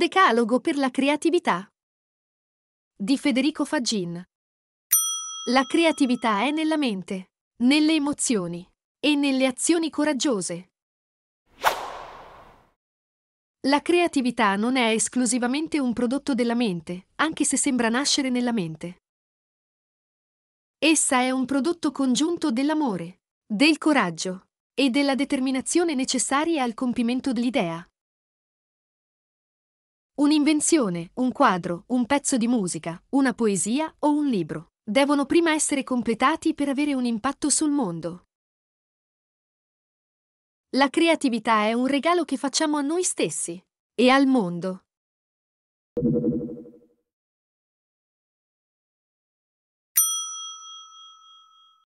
decalogo per la creatività di Federico Faggin. La creatività è nella mente, nelle emozioni e nelle azioni coraggiose. La creatività non è esclusivamente un prodotto della mente, anche se sembra nascere nella mente. Essa è un prodotto congiunto dell'amore, del coraggio e della determinazione necessaria al compimento dell'idea. Un'invenzione, un quadro, un pezzo di musica, una poesia o un libro devono prima essere completati per avere un impatto sul mondo. La creatività è un regalo che facciamo a noi stessi e al mondo.